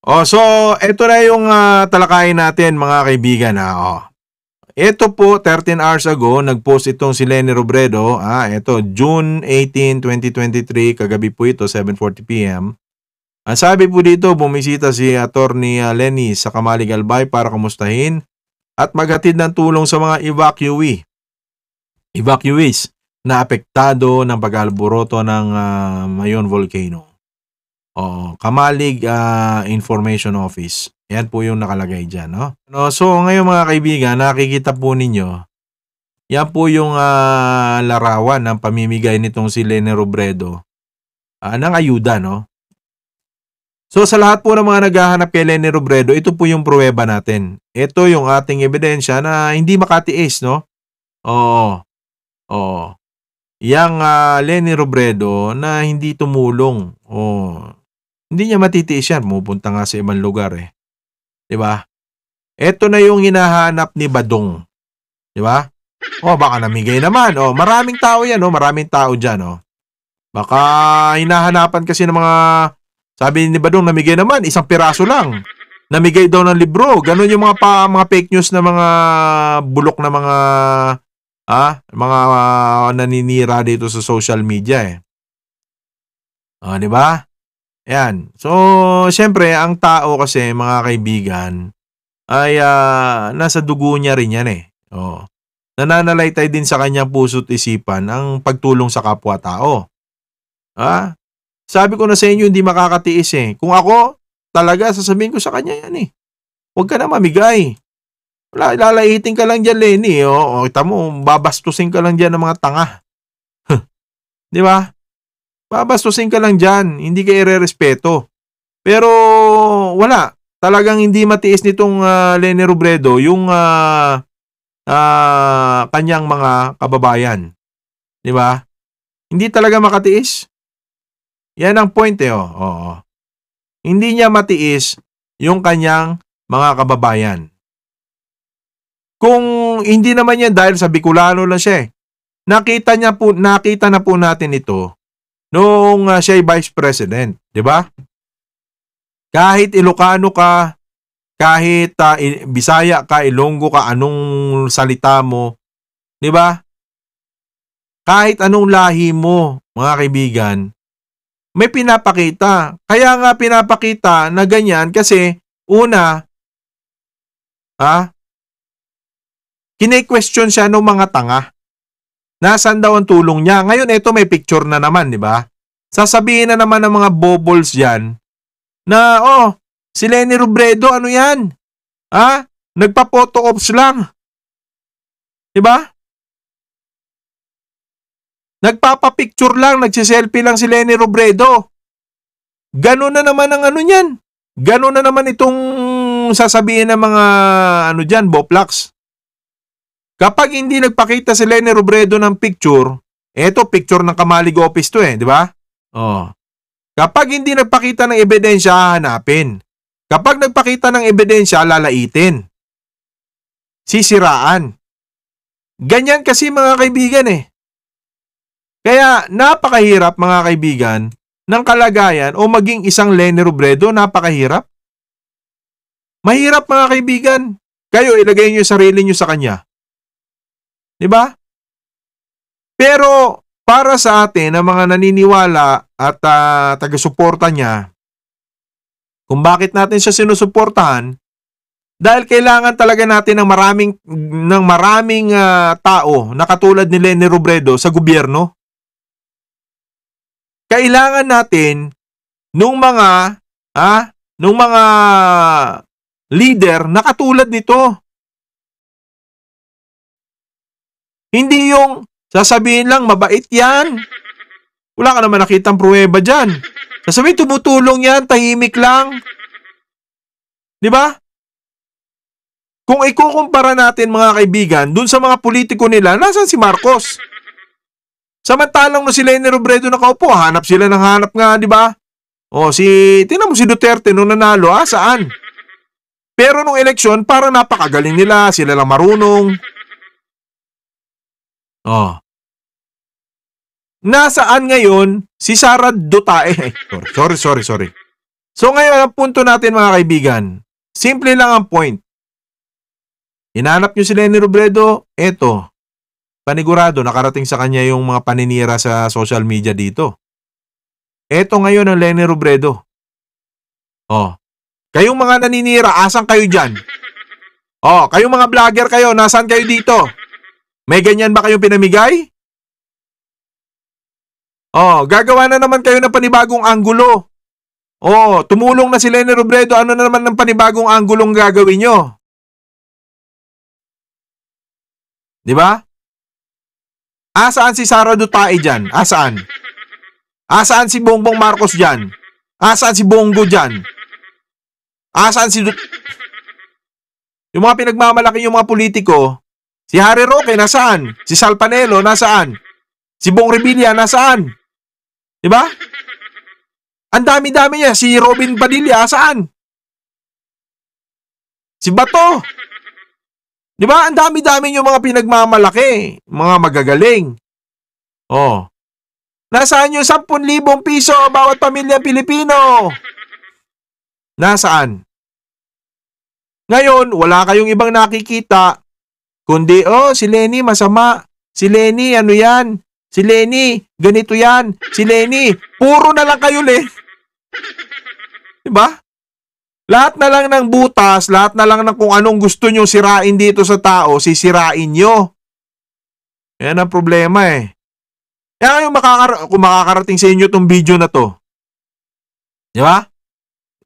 Oh, so ito na yung uh, talakayin natin mga kaibigan ha. Ah, oh. Ito po 13 hours ago nagpost itong si Lenny Robredo. Ah, ito June 18, 2023, kagabi po ito 7:40 PM. Ang sabi po dito, bumisita si Attorney ah, Lenny sa Kamalig para kumustahin at maghatid ng tulong sa mga evacuee. Evacuees na apektado ng pag ng uh, Mayon Volcano. Oo, oh, Kamalig ah, Information Office. Yan po yung nakalagay dyan, no? no so, ngayon mga kaibigan, nakikita po ninyo, yan po yung ah, larawan ng pamimigay nitong si Lene Robredo ah, ng ayuda, no? So, sa lahat po ng mga naghahanap kay Lene Robredo, ito po yung pruweba natin. Ito yung ating ebidensya na hindi makatiis, no? Oo. Oo. Yang ah, Lenny Robredo na hindi tumulong. Oh, hindi niya matitiis yan. Mupunta nga sa ibang lugar eh. Di ba? Ito na yung hinahanap ni Badong. Di ba? Oh, baka namigay naman. Oh, maraming tao yan. Oh, maraming tao dyan. Oh. Baka hinahanapan kasi ng mga... Sabi ni Badong, namigay naman. Isang piraso lang. Namigay daw ng libro. Ganon yung mga, pa, mga fake news na mga bulok na mga... Ha? Ah, mga uh, naninira dito sa social media eh. Oh, di ba? Ayan. So, siyempre, ang tao kasi, mga kaibigan, ay uh, nasa dugo niya rin yan eh. Oo. Nananalaytay din sa kanyang puso't isipan ang pagtulong sa kapwa-tao. Ha? Ah, sabi ko na sa inyo, hindi makakatiis eh. Kung ako, talaga, sasabihin ko sa kanya yan eh. Huwag ka na mamigay. Wala, lalaitin ka lang dyan, Lenny. Eh. O, o kita mo, babastusin ka lang dyan ng mga tanga. Di ba? Babastusin ka lang dyan, hindi ka irerespeto. Pero wala, talagang hindi matiis nitong uh, ah, Lene Robredo yung uh, uh, kanyang mga kababayan. Di ba? Hindi talaga makatiis. Yan ang point eh. Oh. Oo. Hindi niya matiis yung kanyang mga kababayan. Kung hindi naman yan dahil sa Bicolano lang siya eh. Nakita niya po nakita na po natin ito noong uh, ah, siya ay vice president, 'di ba? Kahit Ilocano ka, kahit uh, Bisaya ka, Ilonggo ka, anong salita mo, 'di ba? Kahit anong lahi mo, mga kaibigan, may pinapakita. Kaya nga pinapakita na ganyan kasi una, ha? Ah, kine-question siya ng mga tanga. Nasaan daw ang tulong niya? Ngayon ito may picture na naman, di ba? Sasabihin na naman ng mga bobols yan na, oh, si Lenny Robredo, ano yan? Ha? Nagpa-photo ops lang. Di ba? Nagpapa-picture lang, nagse-selfie lang si Lenny Robredo. Ganun na naman ang ano niyan. Ganun na naman itong sasabihin ng mga ano diyan, Boplax. Kapag hindi nagpakita si Lenny Robredo ng picture, eto picture ng Kamalig office to eh, di ba? Oh. Kapag hindi nagpakita ng ebidensya, hahanapin. Kapag nagpakita ng ebidensya, lalaitin. Sisiraan. Ganyan kasi mga kaibigan eh. Kaya napakahirap mga kaibigan ng kalagayan o maging isang Lenny Robredo, napakahirap. Mahirap mga kaibigan. Kayo ilagay niyo sarili niyo sa kanya. 'Di ba? Pero para sa atin ang mga naniniwala at uh, taga-suporta niya kung bakit natin siya sinusuportahan dahil kailangan talaga natin ng maraming ng maraming uh, tao na katulad ni Lenny Robredo sa gobyerno. Kailangan natin nung mga ha, ah, nung mga leader na katulad nito Hindi yung sasabihin lang, mabait yan. Wala ka naman nakitang pruweba dyan. Sasabihin, tumutulong yan, tahimik lang. Di ba? Kung ikukumpara natin mga kaibigan, dun sa mga politiko nila, nasan si Marcos? Samantalang na sila ni Robredo nakaupo, hanap sila ng hanap nga, di ba? O si, tingnan mo si Duterte nung nanalo, ah, saan? Pero nung eleksyon, parang napakagaling nila, sila lang marunong. Oh. Nasaan ngayon si Sara Dutae? sorry, sorry, sorry. So ngayon, ang punto natin mga kaibigan, simple lang ang point. Hinanap nyo si Lenny Robredo, eto, panigurado nakarating sa kanya yung mga paninira sa social media dito. Eto ngayon ang Lenny Robredo. Oh. Kayong mga naninira, asan kayo dyan? Oh, kayong mga vlogger kayo, nasaan kayo dito? May ganyan ba kayong pinamigay? Oh, gagawa na naman kayo ng panibagong anggulo. Oh, tumulong na si Lenny Robredo. Ano na naman ng panibagong anggulong gagawin nyo? Di ba? Asaan si Sara Dutae dyan? Asaan? Asaan si Bongbong Marcos dyan? Asaan si Bongo dyan? Asaan si Dut... Yung mga pinagmamalaki yung mga politiko, Si Harry Roque nasaan? Si Salpanelo nasaan? Si Bong Revilla nasaan? 'Di ba? Ang dami-dami niya. Si Robin Padilla saan? Si Bato. 'Di ba? Ang dami-dami niyo mga pinagmamalaki, mga magagaling. Oh. Nasaan yung 10,000 piso bawat pamilya Pilipino? Nasaan? Ngayon, wala kayong ibang nakikita Kundi, oh, si Lenny masama. Si Lenny, ano yan? Si Lenny, ganito yan. Si Lenny, puro na lang kayo, le. Diba? Lahat na lang ng butas, lahat na lang ng kung anong gusto nyo sirain dito sa tao, sisirain nyo. Yan ang problema eh. Kaya yung makakar- kung makakarating sa inyo tong video na to, di ba?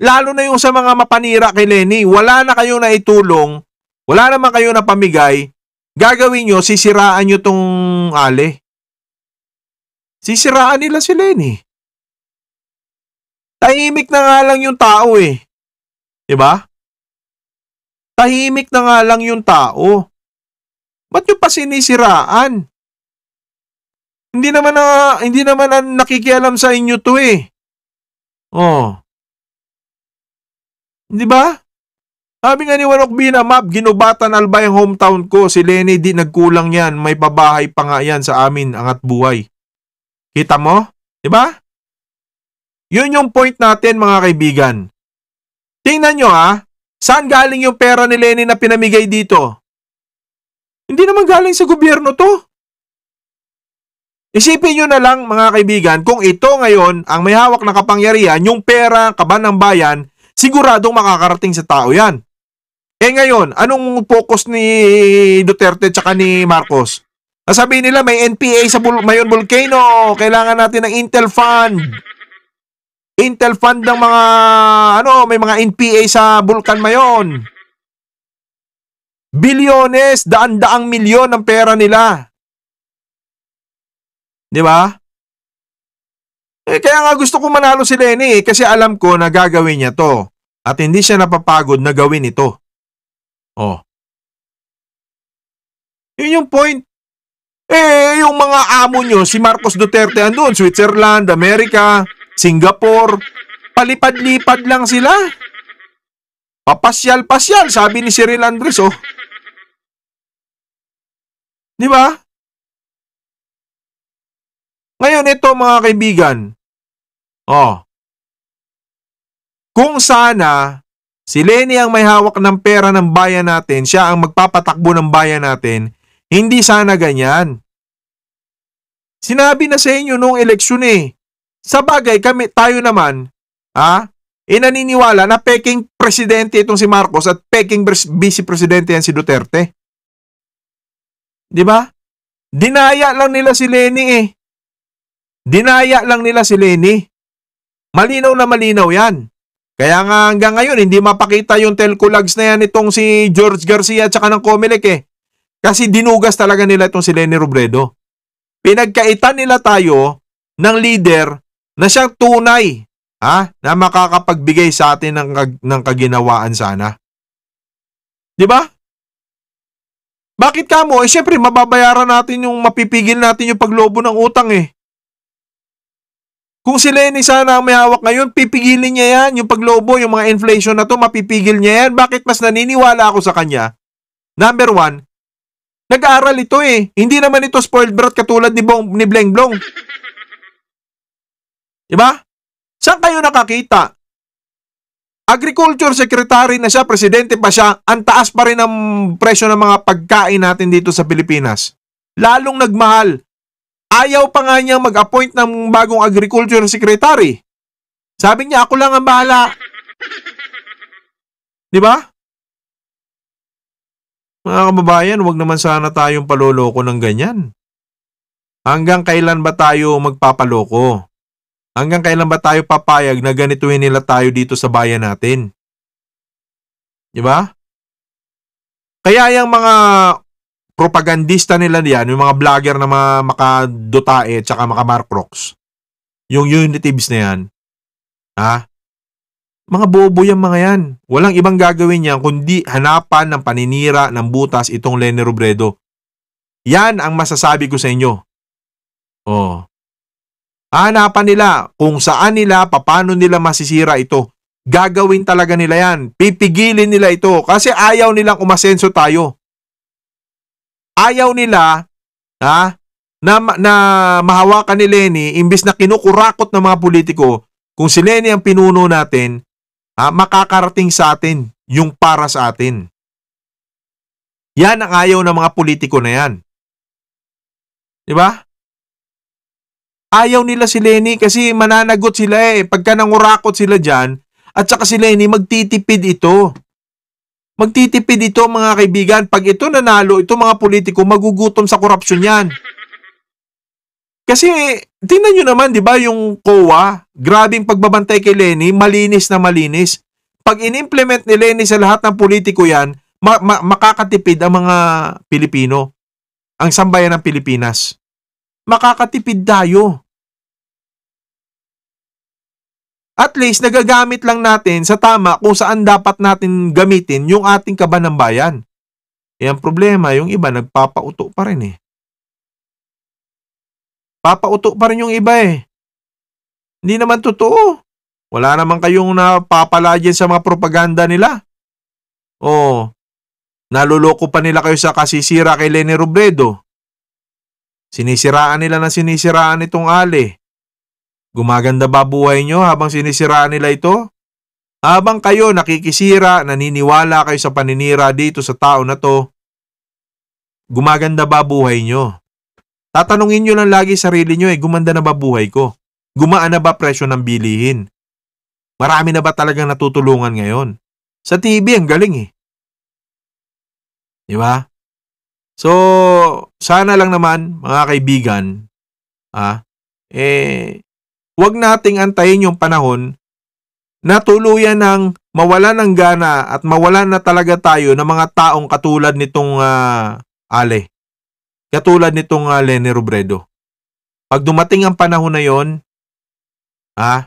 Lalo na yung sa mga mapanira kay Lenny, wala na kayong naitulong, wala naman kayo na pamigay, gagawin nyo, sisiraan nyo tong ale. Sisiraan nila si Lenny. Eh. Tahimik na nga lang yung tao eh. ba? Diba? Tahimik na nga lang yung tao. Ba't nyo pa sinisiraan? Hindi naman na, hindi naman na nakikialam sa inyo to eh. Oh. Di ba? Sabi nga ni Warok Bina Map, ginubatan albay ang hometown ko. Si Lenny di nagkulang yan. May pabahay pa nga yan sa amin, angat buhay. Kita mo? Di ba? Yun yung point natin mga kaibigan. Tingnan nyo ha, saan galing yung pera ni Lenny na pinamigay dito? Hindi naman galing sa gobyerno to. Isipin nyo na lang mga kaibigan kung ito ngayon ang may hawak na kapangyarihan, yung pera, kaban ng bayan, siguradong makakarating sa tao yan. Eh ngayon, anong focus ni Duterte tsaka ni Marcos? Sabi nila may NPA sa Bul Mayon Volcano, kailangan natin ng Intel Fund. Intel Fund ng mga ano, may mga NPA sa Bulkan Mayon. Bilyones, daan-daang milyon ng pera nila. 'Di ba? Eh, kaya nga gusto ko manalo si Lenny eh, kasi alam ko na gagawin niya 'to at hindi siya napapagod na gawin ito. Oh. Yun yung point. Eh, yung mga amo nyo, si Marcos Duterte andun, Switzerland, Amerika, Singapore, palipad-lipad lang sila. Papasyal-pasyal, sabi ni Cyril Andres, oh. Di ba? Ngayon, ito mga kaibigan. Oh. Kung sana Si Lenny ang may hawak ng pera ng bayan natin, siya ang magpapatakbo ng bayan natin, hindi sana ganyan. Sinabi na sa inyo nung eleksyon eh. Sa bagay, kami, tayo naman, ha? Inaniniwala eh, na peking presidente itong si Marcos at peking vice presidente yan si Duterte. 'Di ba? Dinaya lang nila si Lenny eh. Dinaya lang nila si Lenny. Malinaw na malinaw 'yan. Kaya nga hanggang ngayon, hindi mapakita yung telco logs na yan itong si George Garcia at saka ng Comelec eh. Kasi dinugas talaga nila itong si Lenny Robredo. Pinagkaitan nila tayo ng leader na siyang tunay ha, na makakapagbigay sa atin ng, ng kaginawaan sana. Di ba? Bakit ka mo? Eh syempre mababayaran natin yung mapipigil natin yung paglobo ng utang eh. Kung si Lenny sana ang may hawak ngayon, pipigilin niya yan. Yung paglobo, yung mga inflation na to, mapipigil niya yan. Bakit mas naniniwala ako sa kanya? Number one, nag-aaral ito eh. Hindi naman ito spoiled brat katulad ni, Bong, ni Bleng Blong. Diba? Saan kayo nakakita? Agriculture Secretary na siya, presidente pa siya, ang taas pa rin ang presyo ng mga pagkain natin dito sa Pilipinas. Lalong nagmahal Ayaw pa nga niyang mag-appoint ng bagong agriculture secretary. Sabi niya, ako lang ang bahala. Di ba? Mga kababayan, wag naman sana tayong paloloko ng ganyan. Hanggang kailan ba tayo magpapaloko? Hanggang kailan ba tayo papayag na ganituin nila tayo dito sa bayan natin? Di ba? Kaya yung mga propagandista nila diyan, yung mga vlogger na mga makadotae at saka makamarkrox. Yung unitives na yan. Ha? Mga bobo yan mga yan. Walang ibang gagawin yan kundi hanapan ng paninira ng butas itong Lenny Robredo. Yan ang masasabi ko sa inyo. Oh. Hanapan nila kung saan nila, papano nila masisira ito. Gagawin talaga nila yan. Pipigilin nila ito kasi ayaw nilang umasenso tayo. Ayaw nila ha, na, na mahawakan ni Lenny imbis na kinukurakot ng mga politiko kung si Lenny ang pinuno natin, ha, makakarating sa atin yung para sa atin. Yan ang ayaw ng mga politiko na yan. Di ba? Ayaw nila si Lenny kasi mananagot sila eh. Pagka nangurakot sila dyan, at saka si Lenny magtitipid ito. Magtitipid ito mga kaibigan. Pag ito nanalo, ito mga politiko, magugutom sa korupsyon yan. Kasi tingnan nyo naman, di ba, yung COA, grabing pagbabantay kay Lenny, malinis na malinis. Pag inimplement ni Lenny sa lahat ng politiko yan, ma- ma- makakatipid ang mga Pilipino, ang sambayan ng Pilipinas. Makakatipid tayo. at least nagagamit lang natin sa tama kung saan dapat natin gamitin yung ating kaba ng bayan. E ang problema, yung iba nagpapauto pa rin eh. Papauto pa rin yung iba eh. Hindi naman totoo. Wala naman kayong napapala dyan sa mga propaganda nila. Oo. Naluloko pa nila kayo sa kasisira kay Lenny Robredo. Sinisiraan nila na sinisiraan itong ali. Gumaganda ba buhay nyo habang sinisiraan nila ito? Habang kayo nakikisira, naniniwala kayo sa paninira dito sa tao na to, gumaganda ba buhay nyo? Tatanungin nyo lang lagi sarili nyo eh, gumanda na ba buhay ko? Gumaan na ba presyo ng bilihin? Marami na ba talagang natutulungan ngayon? Sa TV, ang galing eh. Di ba? So, sana lang naman, mga kaibigan, ah, eh, huwag nating antayin yung panahon na tuluyan ng mawala ng gana at mawala na talaga tayo ng mga taong katulad nitong uh, Ale. Katulad nitong uh, ah, Lene Robredo. Pag dumating ang panahon na yon, ah,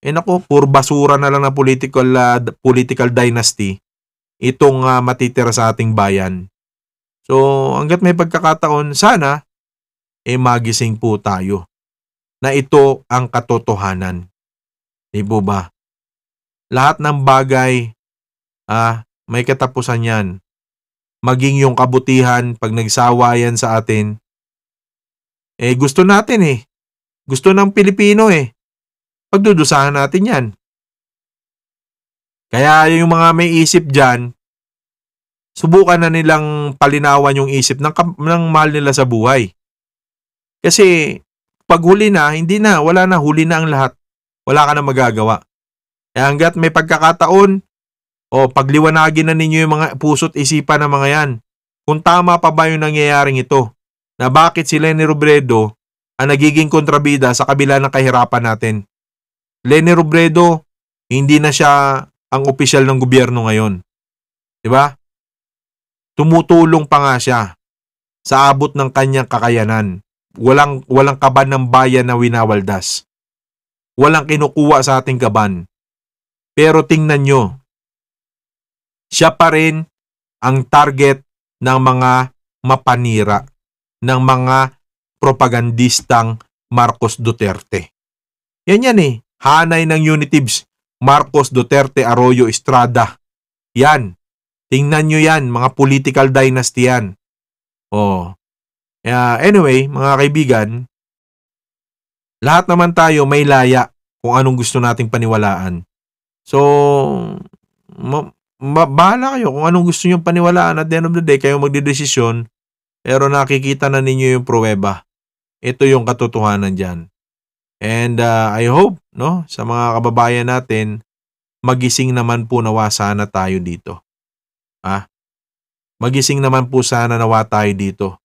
eh nako, puro basura na lang na political, uh, political dynasty itong uh, matitira sa ating bayan. So, hanggat may pagkakataon, sana, eh magising po tayo na ito ang katotohanan. Di po ba? Lahat ng bagay, ah, may katapusan yan. Maging yung kabutihan pag nagsawa yan sa atin. Eh gusto natin eh. Gusto ng Pilipino eh. Pagdudusahan natin yan. Kaya yung mga may isip dyan, subukan na nilang palinawan yung isip ng, ng mahal nila sa buhay. Kasi pag huli na, hindi na, wala na, huli na ang lahat. Wala ka na magagawa. Eh hanggat may pagkakataon, o oh, pagliwanagin na ninyo yung mga puso't isipan ng mga yan. Kung tama pa ba yung nangyayaring ito, na bakit si Lenny Robredo ang nagiging kontrabida sa kabila ng kahirapan natin. Lenny Robredo, hindi na siya ang opisyal ng gobyerno ngayon. 'Di ba? Tumutulong pa nga siya sa abot ng kanyang kakayanan. Walang, walang kaban ng bayan na winawaldas. Walang kinukuha sa ating kaban. Pero tingnan nyo, siya pa rin ang target ng mga mapanira, ng mga propagandistang Marcos Duterte. Yan yan eh, hanay ng Unitives, Marcos Duterte Arroyo Estrada. Yan, tingnan nyo yan, mga political dynasty yan. Oh, Uh, anyway, mga kaibigan, lahat naman tayo may laya kung anong gusto nating paniwalaan. So, ma- ma- bahala kayo kung anong gusto nyo paniwalaan at the end of the day, kayo magdidesisyon, pero nakikita na ninyo yung pruweba. Ito yung katotohanan dyan. And uh, I hope, no, sa mga kababayan natin, magising naman po nawa sana tayo dito. Ha? Ah, magising naman po sana nawa tayo dito.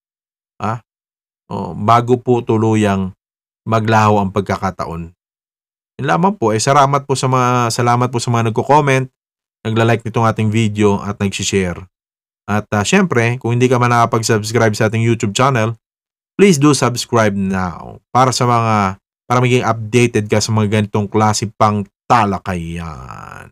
Ah, oh, bago po tuluyang maglaho ang pagkakataon. Yun lamang po, eh, salamat po sa mga, salamat po sa mga nagko-comment, nagla-like nitong ating video at nag-share. At uh, syempre, kung hindi ka man nakapag-subscribe sa ating YouTube channel, please do subscribe now para sa mga para maging updated ka sa mga ganitong klase pang talakayan.